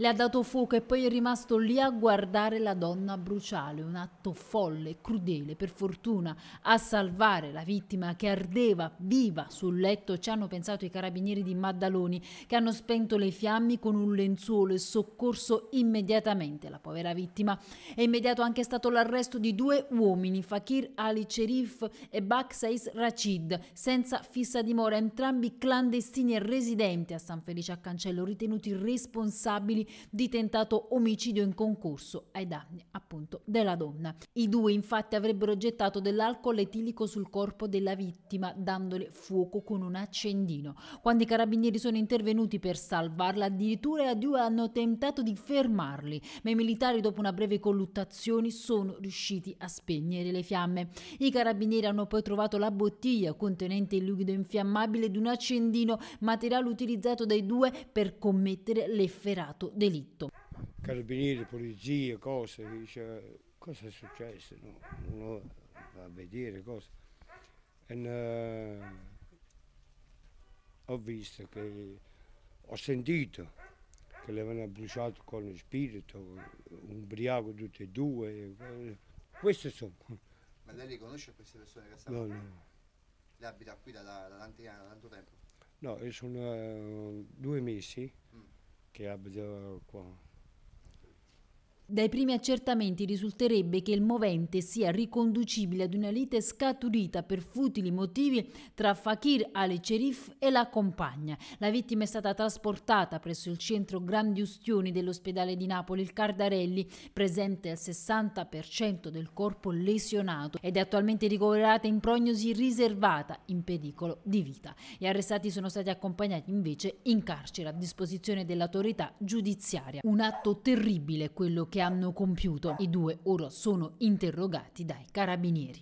le ha dato fuoco e poi è rimasto lì a guardare la donna bruciale, un atto folle e crudele. Per fortuna a salvare la vittima che ardeva viva sul letto ci hanno pensato i carabinieri di Maddaloni che hanno spento le fiamme con un lenzuolo e soccorso immediatamente la povera vittima. È immediato anche stato l'arresto di due uomini, Fakir Ali Cherif e Baksais Rachid, senza fissa dimora, entrambi clandestini e residenti a San Felice a Cancello, ritenuti responsabili di tentato omicidio in concorso ai danni appunto della donna. I due infatti avrebbero gettato dell'alcol etilico sul corpo della vittima dandole fuoco con un accendino. Quando i carabinieri sono intervenuti per salvarla addirittura i due hanno tentato di fermarli ma i militari dopo una breve colluttazione sono riusciti a spegnere le fiamme. I carabinieri hanno poi trovato la bottiglia contenente il liquido infiammabile di un accendino materiale utilizzato dai due per commettere l'efferato delitto. Carabinieri, polizia, cose, dice cosa è successo? No? Uno va a vedere cosa. E, uh, ho visto che ho sentito che le avevano bruciato con lo spirito, un ubriaco tutti e due. Queste sono. Ma lei riconosce queste persone che stanno? No, no. Lei abita qui da, da, da tanti anni, da tanto tempo? No, sono uh, due mesi. Mm che abbia qua. Dai primi accertamenti risulterebbe che il movente sia riconducibile ad una lite scaturita per futili motivi tra Fakir Ali Cherif e la compagna. La vittima è stata trasportata presso il centro Grandi Ustioni dell'ospedale di Napoli, il Cardarelli, presente al 60% del corpo lesionato ed è attualmente ricoverata in prognosi riservata, in pericolo di vita. Gli arrestati sono stati accompagnati invece in carcere a disposizione dell'autorità giudiziaria. Un atto terribile quello che che hanno compiuto. I due ora sono interrogati dai carabinieri.